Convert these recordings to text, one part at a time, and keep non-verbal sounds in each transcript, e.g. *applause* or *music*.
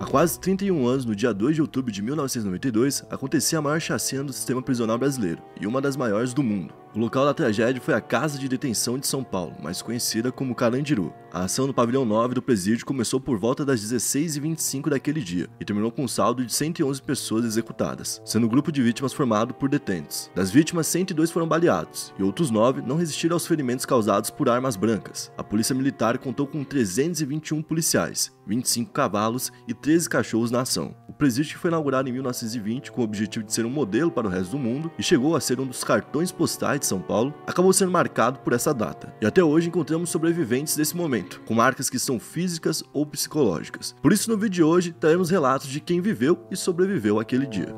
Há quase 31 anos, no dia 2 de outubro de 1992, acontecia a maior chacina do sistema prisional brasileiro e uma das maiores do mundo. O local da tragédia foi a Casa de Detenção de São Paulo, mais conhecida como Carandiru. A ação no pavilhão 9 do presídio começou por volta das 16h25 daquele dia e terminou com um saldo de 111 pessoas executadas, sendo o um grupo de vítimas formado por detentos. Das vítimas, 102 foram baleados e outros 9 não resistiram aos ferimentos causados por armas brancas. A polícia militar contou com 321 policiais, 25 cavalos e 13 cachorros na ação presídio que foi inaugurado em 1920 com o objetivo de ser um modelo para o resto do mundo e chegou a ser um dos cartões postais de São Paulo, acabou sendo marcado por essa data. E até hoje encontramos sobreviventes desse momento, com marcas que são físicas ou psicológicas. Por isso, no vídeo de hoje, teremos relatos de quem viveu e sobreviveu aquele dia.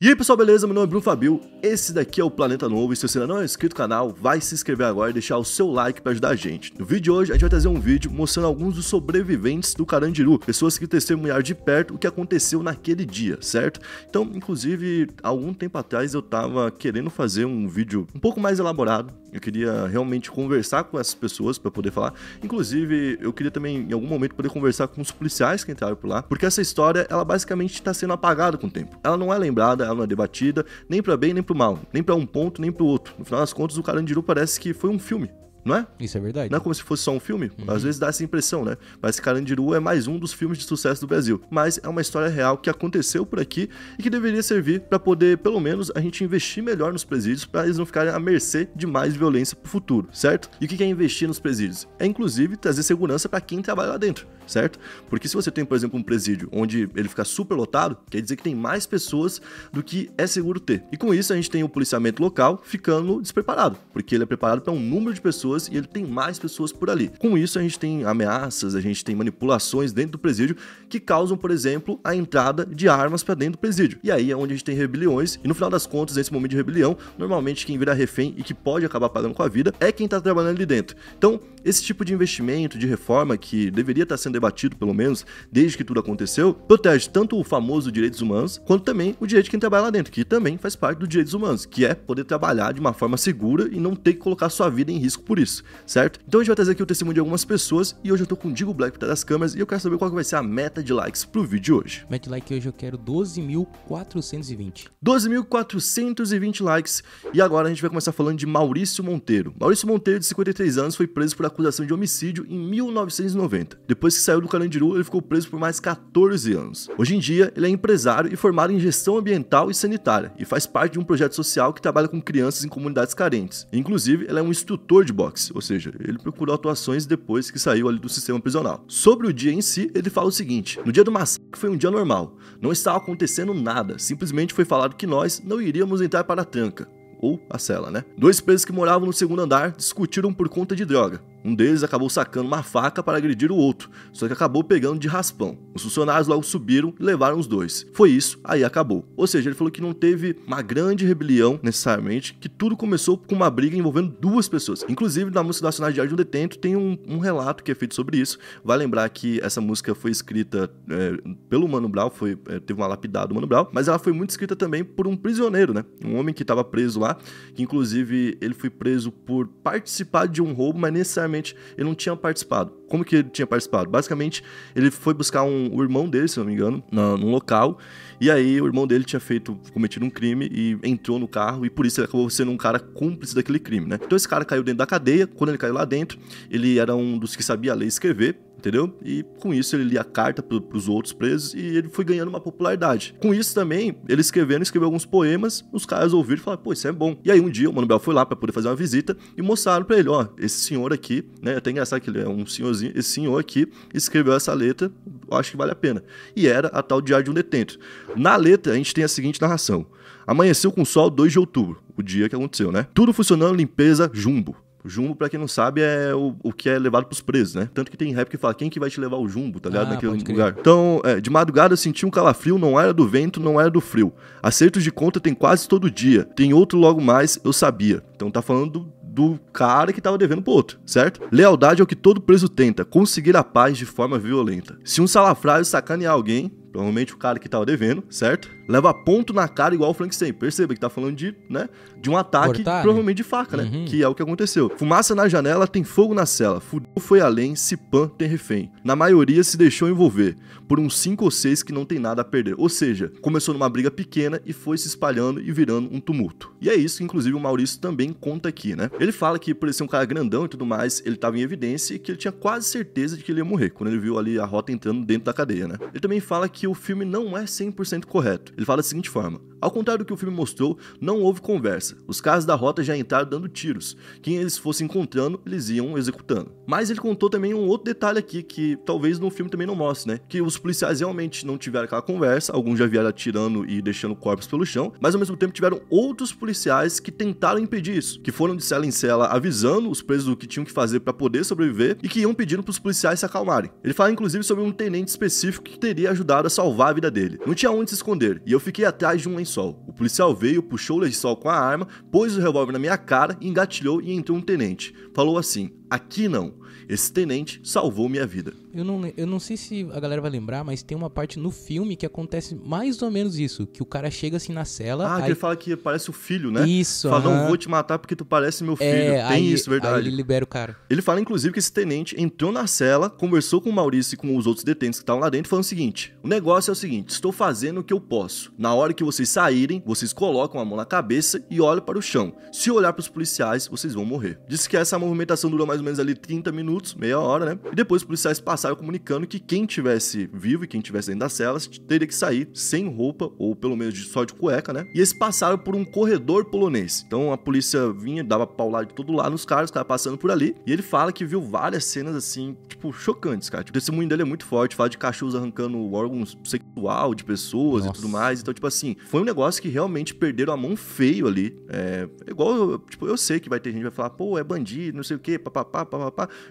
E aí pessoal, beleza? Meu nome é Bruno Fabio, esse daqui é o Planeta Novo e se você ainda não é inscrito no canal, vai se inscrever agora e deixar o seu like para ajudar a gente. No vídeo de hoje, a gente vai trazer um vídeo mostrando alguns dos sobreviventes do Carandiru, pessoas que testemunharam de perto o que aconteceu naquele dia, certo? Então, inclusive, algum tempo atrás eu tava querendo fazer um vídeo um pouco mais elaborado, eu queria realmente conversar com essas pessoas para poder falar. Inclusive, eu queria também, em algum momento, poder conversar com os policiais que entraram por lá, porque essa história, ela basicamente está sendo apagada com o tempo. Ela não é lembrada, ela não é debatida, nem para bem, nem para mal, nem para um ponto, nem para o outro. No final das contas, o Carandiru parece que foi um filme. Não é? Isso é verdade. Não é como se fosse só um filme. Uhum. Às vezes dá essa impressão, né? Mas Carandiru é mais um dos filmes de sucesso do Brasil. Mas é uma história real que aconteceu por aqui e que deveria servir para poder, pelo menos, a gente investir melhor nos presídios para eles não ficarem à mercê de mais violência pro futuro, certo? E o que é investir nos presídios? É, inclusive, trazer segurança para quem trabalha lá dentro, certo? Porque se você tem, por exemplo, um presídio onde ele fica super lotado, quer dizer que tem mais pessoas do que é seguro ter. E com isso, a gente tem o policiamento local ficando despreparado, porque ele é preparado para um número de pessoas pessoas e ele tem mais pessoas por ali. Com isso, a gente tem ameaças, a gente tem manipulações dentro do presídio que causam, por exemplo, a entrada de armas para dentro do presídio. E aí é onde a gente tem rebeliões, e no final das contas, nesse momento de rebelião, normalmente quem vira refém e que pode acabar pagando com a vida é quem está trabalhando ali dentro. Então, esse tipo de investimento, de reforma, que deveria estar tá sendo debatido, pelo menos, desde que tudo aconteceu, protege tanto o famoso direitos humanos, quanto também o direito de quem trabalha lá dentro, que também faz parte dos direitos humanos, que é poder trabalhar de uma forma segura e não ter que colocar sua vida em risco por isso disso, certo? Então a gente vai trazer aqui o testemunho de algumas pessoas e hoje eu tô com o Digo Black por trás das câmeras e eu quero saber qual que vai ser a meta de likes pro vídeo de hoje. Meta de like hoje eu quero 12.420. 12.420 likes e agora a gente vai começar falando de Maurício Monteiro. Maurício Monteiro, de 53 anos, foi preso por acusação de homicídio em 1990. Depois que saiu do Carandiru, ele ficou preso por mais 14 anos. Hoje em dia, ele é empresário e formado em gestão ambiental e sanitária e faz parte de um projeto social que trabalha com crianças em comunidades carentes. Inclusive, ele é um instrutor de boxe ou seja, ele procurou atuações depois que saiu ali do sistema prisional. Sobre o dia em si, ele fala o seguinte: no dia do massacre foi um dia normal, não estava acontecendo nada, simplesmente foi falado que nós não iríamos entrar para a tranca, ou a cela, né? Dois presos que moravam no segundo andar discutiram por conta de droga. Um deles acabou sacando uma faca para agredir o outro, só que acabou pegando de raspão. Os funcionários logo subiram e levaram os dois. Foi isso, aí acabou. Ou seja, ele falou que não teve uma grande rebelião necessariamente, que tudo começou com uma briga envolvendo duas pessoas. Inclusive, na música Nacional de Arte de um Detento tem um, um, relato que é feito sobre isso. Vai lembrar que essa música foi escrita é, pelo Mano Brown, foi, é, teve uma lapidada do Mano Brown, mas ela foi muito escrita também por um prisioneiro, né? Um homem que estava preso lá, que inclusive ele foi preso por participar de um roubo, mas necessariamente basicamente ele não tinha participado. Como que ele tinha participado? Basicamente, ele foi buscar um, o irmão dele, se não me engano, na, num local. E aí o irmão dele tinha feito, cometido um crime e entrou no carro e por isso ele acabou sendo um cara cúmplice daquele crime, né? Então esse cara caiu dentro da cadeia. Quando ele caiu lá dentro, ele era um dos que sabia ler e escrever entendeu? E com isso ele lia carta para os outros presos e ele foi ganhando uma popularidade. Com isso também, ele escrevendo, escreveu alguns poemas, os caras ouviram e falaram, pô, isso é bom. E aí um dia o Manuel foi lá para poder fazer uma visita e mostraram para ele, ó, esse senhor aqui, né, até engraçado que ele é um senhorzinho, esse senhor aqui escreveu essa letra, acho que vale a pena. E era a tal Diário de um Detento. Na letra a gente tem a seguinte narração. Amanheceu com sol 2 de outubro, o dia que aconteceu, né? Tudo funcionando, limpeza, jumbo. Jumbo, pra quem não sabe, é o, o que é levado pros presos, né? Tanto que tem rap que fala quem que vai te levar o jumbo, tá ligado? Ah, Naquele lugar. Então, é, de madrugada eu senti um calafrio, não era do vento, não era do frio. Acertos de conta tem quase todo dia. Tem outro logo mais, eu sabia. Então tá falando do do cara que tava devendo pro outro, certo? Lealdade é o que todo preso tenta, conseguir a paz de forma violenta. Se um salafrário sacanear alguém, provavelmente o cara que tava devendo, certo? leva ponto na cara igual o Frankenstein. Perceba que tá falando de, né, de um ataque, Cortar, né? provavelmente né? de faca, né? Uhum. Que é o que aconteceu. Fumaça na janela, tem fogo na cela. Fudeu foi além, se pan tem refém. Na maioria se deixou envolver por uns 5 ou 6 que não tem nada a perder. Ou seja, começou numa briga pequena e foi se espalhando e virando um tumulto. E é isso que inclusive o Maurício também conta aqui, né? Ele fala que por ele ser um cara grandão e tudo mais, ele tava em evidência e que ele tinha quase certeza de que ele ia morrer quando ele viu ali a rota entrando dentro da cadeia, né? Ele também fala que o filme não é 100% correto. Ele fala da seguinte forma: ao contrário do que o filme mostrou, não houve conversa. Os caras da rota já entraram dando tiros. Quem eles fossem encontrando, eles iam executando. Mas ele contou também um outro detalhe aqui que talvez no filme também não mostre, né? Que os policiais realmente não tiveram aquela conversa, alguns já vieram atirando e deixando corpos pelo chão, mas ao mesmo tempo tiveram outros policiais que tentaram impedir isso, que foram de cela em cela avisando os presos do que tinham que fazer para poder sobreviver e que iam pedindo para os policiais se acalmarem. Ele fala inclusive sobre um tenente específico que teria ajudado a salvar a vida dele. Não tinha onde se esconder, e eu fiquei atrás de uma lençol. O policial veio, puxou o lençol com a arma, pôs o revólver na minha cara, engatilhou e entrou um tenente. Falou assim: Aqui não. Esse tenente salvou minha vida. Eu não, eu não sei se a galera vai lembrar, mas tem uma parte no filme que acontece mais ou menos isso. Que o cara chega assim na cela. Ah, aí... que ele fala que parece o filho, né? Isso. Fala, uh -huh. não vou te matar porque tu parece meu filho. É, tem aí, isso, verdade. Aí ele libera o cara. Ele fala, inclusive, que esse tenente entrou na cela, conversou com o Maurício e com os outros detentos que estavam lá dentro, falando o seguinte: o negócio é o seguinte: estou fazendo o que eu posso. Na hora que vocês saírem, vocês colocam a mão na cabeça e olham para o chão. Se olhar para os policiais, vocês vão morrer. Diz que essa movimentação durou mais mais ou menos ali 30 minutos, meia hora, né? E depois os policiais passaram comunicando que quem tivesse vivo e quem tivesse dentro das celas teria que sair sem roupa ou pelo menos só de cueca, né? E eles passaram por um corredor polonês. Então a polícia vinha, dava paulada de todo lado nos caras, os caras passando por ali. E ele fala que viu várias cenas assim, tipo, chocantes, cara. Tipo, o testemunho dele é muito forte, fala de cachorros arrancando órgãos sexual de pessoas Nossa. e tudo mais. Então, tipo assim, foi um negócio que realmente perderam a mão feio ali. É igual, tipo, eu sei que vai ter gente que vai falar, pô, é bandido, não sei o quê, papapá.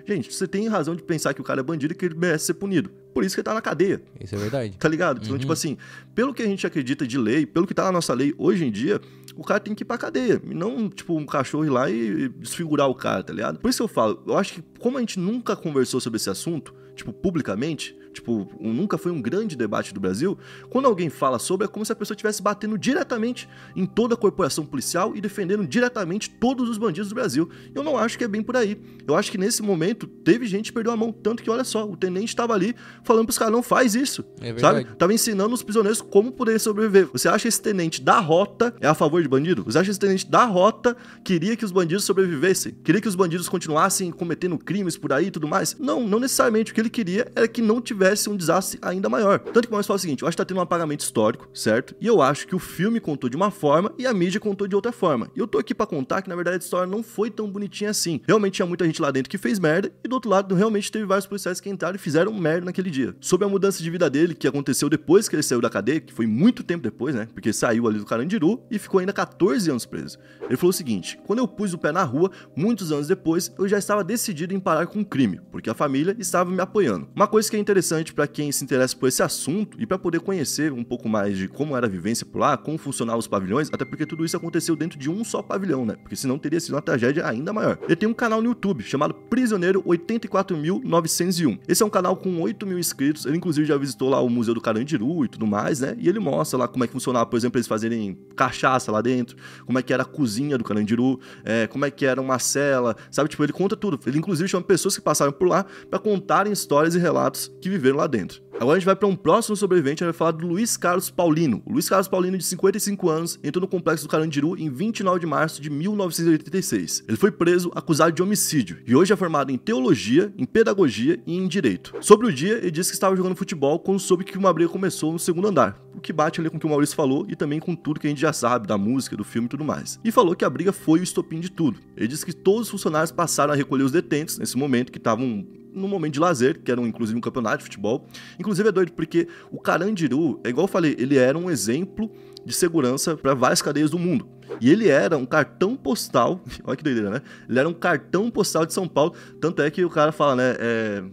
Gente, você tem razão de pensar que o cara é bandido e que ele merece ser punido. Por isso que ele tá na cadeia. Isso é verdade. Tá ligado? Então, tipo uhum. tipo assim, pelo que a gente acredita de lei, pelo que tá na nossa lei hoje em dia, o cara tem que ir pra cadeia. E não, tipo, um cachorro ir lá e desfigurar o cara, tá ligado? Por isso que eu falo, eu acho que como a gente nunca conversou sobre esse assunto, tipo, publicamente, tipo, nunca foi um grande debate do Brasil, quando alguém fala sobre é como se a pessoa estivesse batendo diretamente em toda a corporação policial e defendendo diretamente todos os bandidos do Brasil. Eu não acho que é bem por aí. Eu acho que nesse momento teve gente que perdeu a mão, tanto que olha só, o tenente estava ali falando pros caras, não faz isso, é sabe? Tava ensinando os prisioneiros como poder sobreviver. Você acha que esse tenente da rota é a favor de bandido? Você acha que esse tenente da rota queria que os bandidos sobrevivessem? Queria que os bandidos continuassem cometendo crimes por aí e tudo mais? Não, não necessariamente. O que ele queria era que não tivesse houvesse um desastre ainda maior. Tanto que o fala o seguinte, eu acho que tá tendo um apagamento histórico, certo? E eu acho que o filme contou de uma forma e a mídia contou de outra forma. E eu tô aqui para contar que, na verdade, a história não foi tão bonitinha assim. Realmente tinha muita gente lá dentro que fez merda e do outro lado realmente teve vários policiais que entraram e fizeram merda naquele dia. Sobre a mudança de vida dele, que aconteceu depois que ele saiu da cadeia, que foi muito tempo depois, né? Porque saiu ali do Carandiru e ficou ainda 14 anos preso. Ele falou o seguinte, quando eu pus o pé na rua, muitos anos depois, eu já estava decidido em parar com o crime, porque a família estava me apoiando. Uma coisa que é interessante interessante para quem se interessa por esse assunto e para poder conhecer um pouco mais de como era a vivência por lá, como funcionavam os pavilhões, até porque tudo isso aconteceu dentro de um só pavilhão, né? Porque senão teria sido uma tragédia ainda maior. Ele tem um canal no YouTube chamado Prisioneiro 84901. Esse é um canal com 8 mil inscritos, ele inclusive já visitou lá o Museu do Carandiru e tudo mais, né? E ele mostra lá como é que funcionava, por exemplo, eles fazerem cachaça lá dentro, como é que era a cozinha do Carandiru, é, como é que era uma cela, sabe? Tipo, ele conta tudo. Ele inclusive chama pessoas que passaram por lá para contarem histórias e relatos que sobreviveram lá dentro. Agora a gente vai para um próximo sobrevivente, a gente vai falar do Luiz Carlos Paulino. O Luiz Carlos Paulino, de 55 anos, entrou no complexo do Carandiru em 29 de março de 1986. Ele foi preso acusado de homicídio e hoje é formado em teologia, em pedagogia e em direito. Sobre o dia, ele disse que estava jogando futebol quando soube que uma briga começou no segundo andar, o que bate ali com o que o Maurício falou e também com tudo que a gente já sabe da música, do filme e tudo mais. E falou que a briga foi o estopim de tudo. Ele disse que todos os funcionários passaram a recolher os detentos nesse momento que estavam no momento de lazer, que era um, inclusive um campeonato de futebol. Inclusive é doido porque o Carandiru, é igual eu falei, ele era um exemplo de segurança para várias cadeias do mundo. E ele era um cartão postal, *laughs* olha que doideira, né? Ele era um cartão postal de São Paulo, tanto é que o cara fala, né, é...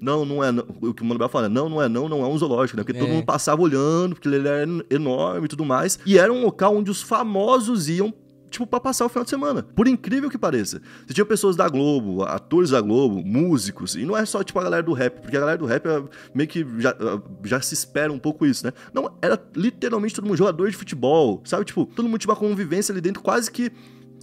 Não, não é. Não. O que o Mano Brown fala, não, não é não, não é um zoológico, né? Porque é. todo mundo passava olhando, porque ele era enorme e tudo mais. E era um local onde os famosos iam tipo, pra passar o final de semana. Por incrível que pareça. Você tinha pessoas da Globo, atores da Globo, músicos, e não é só, tipo, a galera do rap, porque a galera do rap é meio que já, já se espera um pouco isso, né? Não, era literalmente todo mundo jogador de futebol, sabe? Tipo, todo mundo tinha uma convivência ali dentro, quase que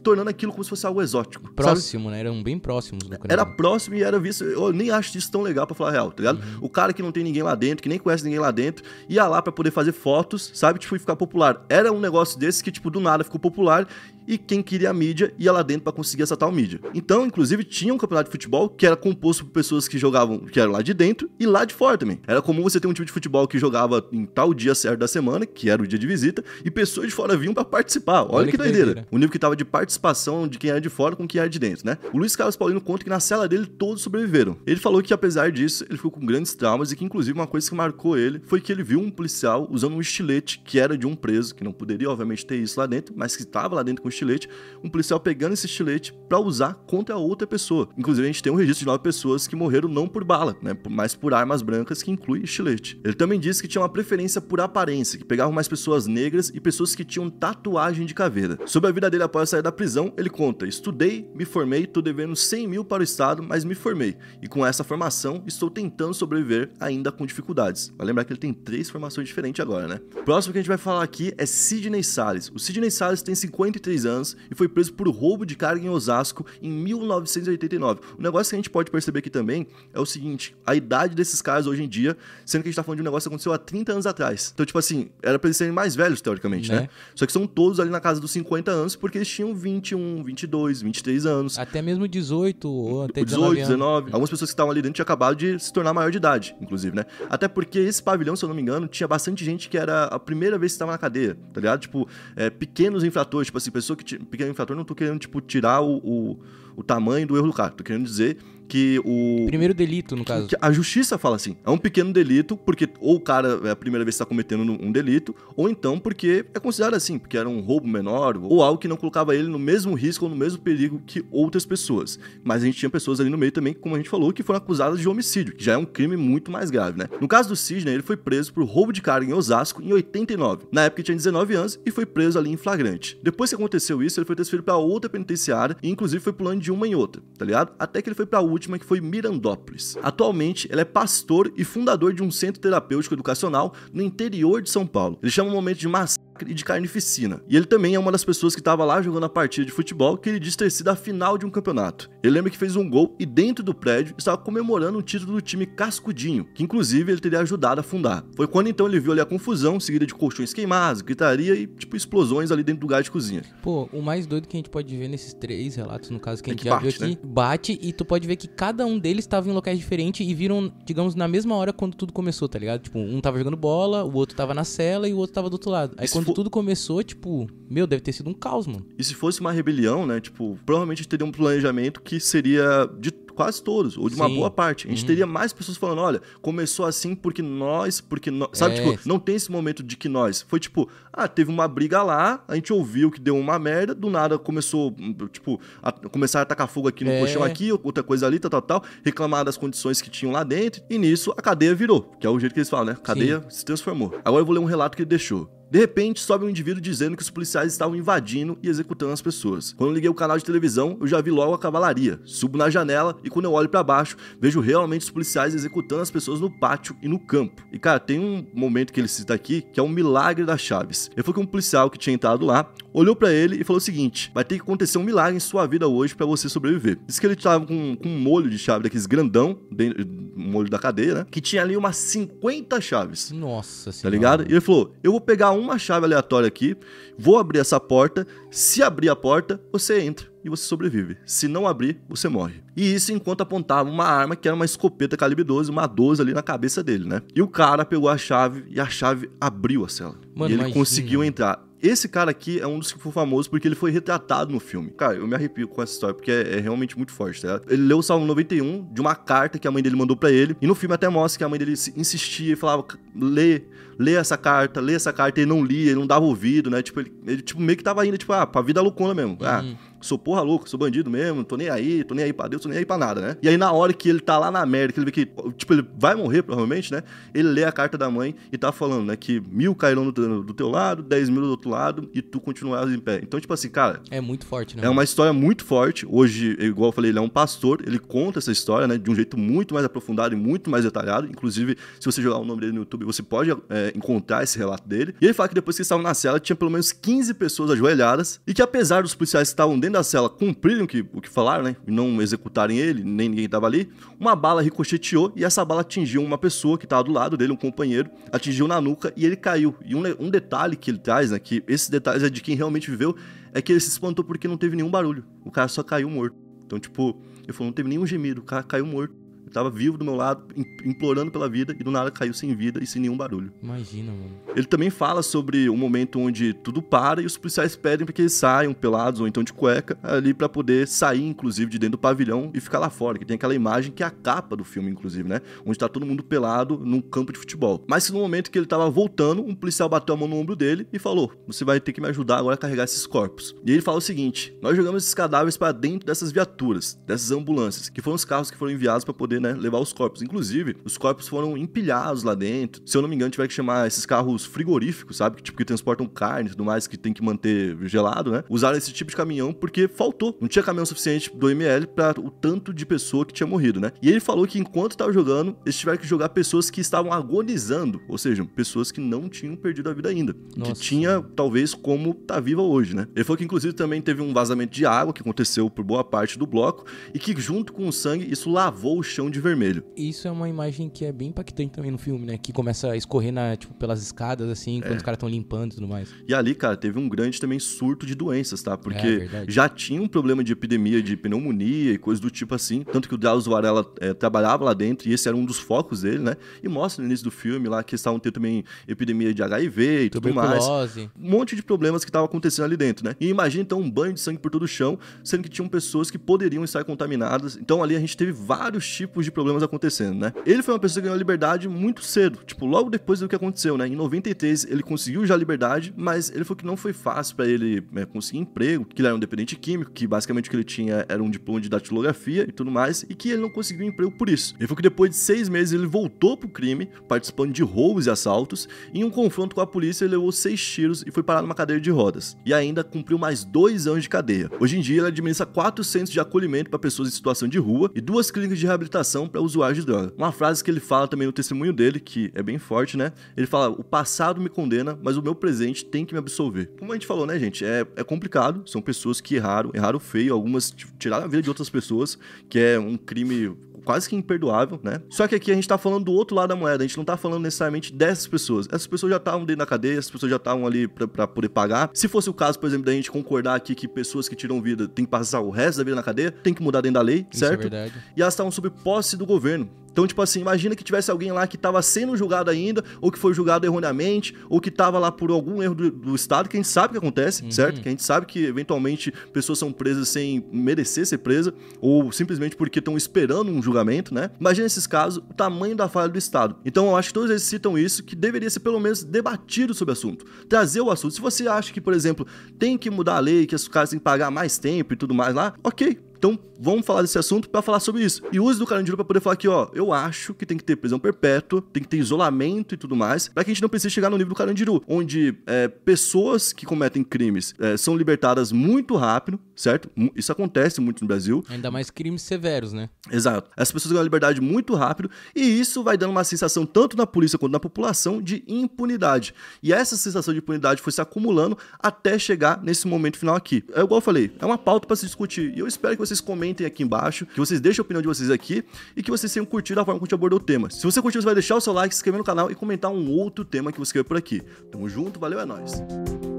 tornando aquilo como se fosse algo exótico. Próximo, sabe? né? Eram bem próximos do Era próximo e era visto. Eu nem acho isso tão legal para falar a real, tá ligado? Uhum. O cara que não tem ninguém lá dentro, que nem conhece ninguém lá dentro, ia lá para poder fazer fotos, sabe? Tipo, e ficar popular. Era um negócio desse que, tipo, do nada ficou popular e quem queria a mídia ia lá dentro para conseguir essa tal mídia. Então, inclusive, tinha um campeonato de futebol que era composto por pessoas que jogavam, que eram lá de dentro e lá de fora também. Era comum você ter um time de futebol que jogava em tal dia certo da semana, que era o dia de visita, e pessoas de fora vinham para participar. Olha, Olha que, que doideira. doideira. O nível que tava de participação de quem era de fora com quem era de dentro, né? O Luiz Carlos Paulino conta que na cela dele todos sobreviveram. Ele falou que apesar disso, ele ficou com grandes traumas e que inclusive uma coisa que marcou ele foi que ele viu um policial usando um estilete que era de um preso, que não poderia obviamente ter isso lá dentro, mas que estava lá dentro com estilete, um policial pegando esse estilete para usar contra a outra pessoa. Inclusive, a gente tem um registro de nove pessoas que morreram não por bala, né, mas por armas brancas que inclui estilete. Ele também disse que tinha uma preferência por aparência, que pegava mais pessoas negras e pessoas que tinham tatuagem de caveira. Sobre a vida dele após sair da prisão, ele conta: Estudei, me formei, tô devendo 100 mil para o Estado, mas me formei. E com essa formação, estou tentando sobreviver ainda com dificuldades. Vai lembrar que ele tem três formações diferentes agora, né? Próximo que a gente vai falar aqui é Sidney Salles. O Sidney Salles tem 53 anos e foi preso por roubo de carga em Osasco em 1989. O negócio que a gente pode perceber aqui também é o seguinte, a idade desses caras hoje em dia, sendo que a gente tá falando de um negócio que aconteceu há 30 anos atrás. Então, tipo assim, era pra eles serem mais velhos, teoricamente, né? né? Só que são todos ali na casa dos 50 anos, porque eles tinham 21, 22, 23 anos. Até mesmo 18 ou até 18, 19. Algumas pessoas que estavam ali dentro tinham acabado de se tornar maior de idade, inclusive, né? Até porque esse pavilhão, se eu não me engano, tinha bastante gente que era a primeira vez que estava na cadeia, tá ligado? Tipo, é, pequenos infratores, tipo assim, pessoas que. Pequeno infrator, não tô querendo, tipo, tirar o, o, o tamanho do erro do cara. Tô querendo dizer que o. Primeiro delito, no caso. a justiça fala assim. É um pequeno delito, porque ou o cara é a primeira vez que está cometendo um delito, ou então porque é considerado assim, porque era um roubo menor, ou algo que não colocava ele no mesmo risco ou no mesmo perigo que outras pessoas. Mas a gente tinha pessoas ali no meio também, como a gente falou, que foram acusadas de homicídio, que já é um crime muito mais grave, né? No caso do Sidney, ele foi preso por roubo de carga em Osasco em 89. Na época tinha 19 anos e foi preso ali em flagrante. Depois que aconteceu isso, ele foi transferido para outra penitenciária e inclusive foi pulando de uma em outra, tá ligado? Até que ele foi para última que foi Mirandópolis. Atualmente, ele é pastor e fundador de um centro terapêutico educacional no interior de São Paulo. Ele chama o momento de massa e de carnificina. E ele também é uma das pessoas que estava lá jogando a partida de futebol que ele diz ter sido a final de um campeonato. Ele lembra que fez um gol e dentro do prédio estava comemorando o título do time Cascudinho, que inclusive ele teria ajudado a fundar. Foi quando então ele viu ali a confusão, seguida de colchões queimados, gritaria e tipo explosões ali dentro do lugar de cozinha. Pô, o mais doido que a gente pode ver nesses três relatos, no caso que a é gente é que já bate, viu aqui, né? bate e tu pode ver que cada um deles estava em locais diferentes e viram, digamos, na mesma hora quando tudo começou, tá ligado? Tipo, um tava jogando bola, o outro tava na cela e o outro tava do outro lado. Aí Isso quando tudo começou, tipo, meu, deve ter sido um caos, mano. E se fosse uma rebelião, né? Tipo, provavelmente teria um planejamento que seria de quase todos, ou de Sim. uma boa parte. A gente uhum. teria mais pessoas falando, olha, começou assim porque nós, porque nós. Sabe, é. tipo, não tem esse momento de que nós. Foi tipo, ah, teve uma briga lá, a gente ouviu que deu uma merda, do nada começou, tipo, a começar a atacar fogo aqui no é. colchão aqui, outra coisa ali, tal, tal, tal, reclamar das condições que tinham lá dentro. E nisso a cadeia virou, que é o jeito que eles falam, né? Cadeia Sim. se transformou. Agora eu vou ler um relato que ele deixou. De repente, sobe um indivíduo dizendo que os policiais estavam invadindo e executando as pessoas. Quando liguei o canal de televisão, eu já vi logo a cavalaria. Subo na janela e quando eu olho para baixo, vejo realmente os policiais executando as pessoas no pátio e no campo. E cara, tem um momento que ele cita aqui que é um milagre das Chaves. Eu fui com um policial que tinha entrado lá, olhou para ele e falou o seguinte: vai ter que acontecer um milagre em sua vida hoje para você sobreviver. Diz que ele tava com, com um molho de chave daqueles grandão, dentro, um molho da cadeia, né? Que tinha ali umas 50 chaves. Nossa tá senhora. Tá ligado? E ele falou: eu vou pegar um uma chave aleatória aqui, vou abrir essa porta, se abrir a porta, você entra e você sobrevive. Se não abrir, você morre. E isso enquanto apontava uma arma que era uma escopeta calibre 12, uma 12 ali na cabeça dele, né? E o cara pegou a chave e a chave abriu a cela. Mano, e ele conseguiu entrar. Esse cara aqui é um dos que foi famoso porque ele foi retratado no filme. Cara, eu me arrepio com essa história porque é, é realmente muito forte, tá? Ele leu o Salmo 91 de uma carta que a mãe dele mandou para ele. E no filme até mostra que a mãe dele insistia e falava: lê, lê essa carta, lê essa carta, ele não lia, ele não dava ouvido, né? Tipo, ele, ele tipo, meio que tava indo, tipo, ah, pra vida loucona mesmo. Ah, uhum. Ah, sou porra louco, sou bandido mesmo, tô nem aí, tô nem aí pra Deus, tô nem aí pra nada, né? E aí na hora que ele tá lá na merda, que ele vê que, tipo, ele vai morrer provavelmente, né? Ele lê a carta da mãe e tá falando, né, que mil cairão do, do teu lado, dez mil do outro lado e tu continuarás em pé. Então, tipo assim, cara... É muito forte, né? É uma história muito forte. Hoje, igual eu falei, ele é um pastor, ele conta essa história, né, de um jeito muito mais aprofundado e muito mais detalhado. Inclusive, se você jogar o nome dele no YouTube, você pode... É, eh, encontrar esse relato dele. E ele fala que depois que estavam na cela, tinha pelo menos 15 pessoas ajoelhadas e que apesar dos policiais que estavam dentro da cela cumprirem o que, o que falaram, né, e não executarem ele, nem ninguém estava ali, uma bala ricocheteou e essa bala atingiu uma pessoa que estava do lado dele, um companheiro, atingiu na nuca e ele caiu. E um, um detalhe que ele traz, né, que esses detalhes é de quem realmente viveu, é que ele se espantou porque não teve nenhum barulho. O cara só caiu morto. Então, tipo, ele falou, não teve nenhum gemido, o cara caiu morto. Estava vivo do meu lado, implorando pela vida, e do nada caiu sem vida e sem nenhum barulho. Imagina, mano. Ele também fala sobre um momento onde tudo para e os policiais pedem para que eles saiam pelados ou então de cueca ali para poder sair, inclusive, de dentro do pavilhão e ficar lá fora, que tem aquela imagem que é a capa do filme, inclusive, né? Onde tá todo mundo pelado num campo de futebol. Mas no momento que ele tava voltando, um policial bateu a mão no ombro dele e falou: Você vai ter que me ajudar agora a carregar esses corpos. E ele fala o seguinte: Nós jogamos esses cadáveres para dentro dessas viaturas, dessas ambulâncias, que foram os carros que foram enviados para poder poder né, levar os corpos. Inclusive, os corpos foram empilhados lá dentro. Se eu não me engano, tiver que chamar esses carros frigoríficos, sabe? Que, tipo, que transportam carne e tudo mais, que tem que manter gelado, né? Usaram esse tipo de caminhão porque faltou. Não tinha caminhão suficiente do ML para o tanto de pessoa que tinha morrido, né? E ele falou que enquanto tava jogando, eles tiveram que jogar pessoas que estavam agonizando, ou seja, pessoas que não tinham perdido a vida ainda. Nossa. Que tinha, talvez, como tá viva hoje, né? Ele falou que, inclusive, também teve um vazamento de água que aconteceu por boa parte do bloco e que, junto com o sangue, isso lavou o chão de vermelho. Isso é uma imagem que é bem impactante também no filme, né? Que começa a escorrer na, tipo, pelas escadas, assim, quando é. os caras estão limpando e tudo mais. E ali, cara, teve um grande também surto de doenças, tá? Porque é, já tinha um problema de epidemia de pneumonia e coisas do tipo assim. Tanto que o Drauzio Varela é, trabalhava lá dentro e esse era um dos focos dele, né? E mostra no início do filme lá que estavam tendo também epidemia de HIV e tudo mais. Um monte de problemas que estavam acontecendo ali dentro, né? E imagina então um banho de sangue por todo o chão, sendo que tinham pessoas que poderiam estar contaminadas. Então ali a gente teve vários tipos tipos de problemas acontecendo, né? Ele foi uma pessoa que ganhou a liberdade muito cedo, tipo, logo depois do que aconteceu, né? Em 93 ele conseguiu já a liberdade, mas ele falou que não foi fácil para ele né, conseguir emprego, que ele era um dependente químico, que basicamente o que ele tinha era um diploma de datilografia e tudo mais, e que ele não conseguiu emprego por isso. Ele falou que depois de seis meses ele voltou pro crime, participando de roubos e assaltos, e em um confronto com a polícia ele levou seis tiros e foi parar numa cadeira de rodas, e ainda cumpriu mais dois anos de cadeia. Hoje em dia ele administra quatro centros de acolhimento para pessoas em situação de rua e duas clínicas de reabilitação orientação para usuários de droga. Uma frase que ele fala também no testemunho dele, que é bem forte, né? Ele fala: o passado me condena, mas o meu presente tem que me absolver. Como a gente falou, né, gente? É, é complicado, são pessoas que erraram, erraram feio, algumas tiraram a vida de outras pessoas, que é um crime quase que imperdoável, né? Só que aqui a gente tá falando do outro lado da moeda, a gente não tá falando necessariamente dessas pessoas. Essas pessoas já estavam dentro da cadeia, essas pessoas já estavam ali para poder pagar. Se fosse o caso, por exemplo, da gente concordar aqui que pessoas que tiram vida têm que passar o resto da vida na cadeia, tem que mudar dentro da lei, Isso é certo? É verdade. E elas estavam sob posse do governo. Então, tipo assim, imagina que tivesse alguém lá que estava sendo julgado ainda, ou que foi julgado erroneamente, ou que estava lá por algum erro do, do, Estado, que a gente sabe que acontece, uhum. certo? Que a gente sabe que eventualmente pessoas são presas sem merecer ser presa, ou simplesmente porque estão esperando um julgamento, né? Imagina esses casos, o tamanho da falha do Estado. Então, eu acho que todos eles citam isso, que deveria ser pelo menos debatido sobre o assunto, trazer o assunto. Se você acha que, por exemplo, tem que mudar a lei, que os caras têm que pagar mais tempo e tudo mais lá, ok, então, vamos falar desse assunto para falar sobre isso. E use do Carandiru para poder falar que, ó, eu acho que tem que ter prisão perpétua, tem que ter isolamento e tudo mais, para que a gente não precise chegar no nível do Carandiru, onde é, pessoas que cometem crimes é, são libertadas muito rápido, certo? Isso acontece muito no Brasil. Ainda mais crimes severos, né? Exato. As pessoas ganham a liberdade muito rápido e isso vai dando uma sensação, tanto na polícia quanto na população, de impunidade. E essa sensação de impunidade foi se acumulando até chegar nesse momento final aqui. É igual eu falei, é uma pauta para se discutir. E eu espero que vocês comentem aqui embaixo, que vocês deixem a opinião de vocês aqui e que vocês tenham curtido a forma como a gente abordou o tema. Se você curtiu, você vai deixar o seu like, se inscrever no canal e comentar um outro tema que você quer por aqui. Tamo junto, valeu, é nóis!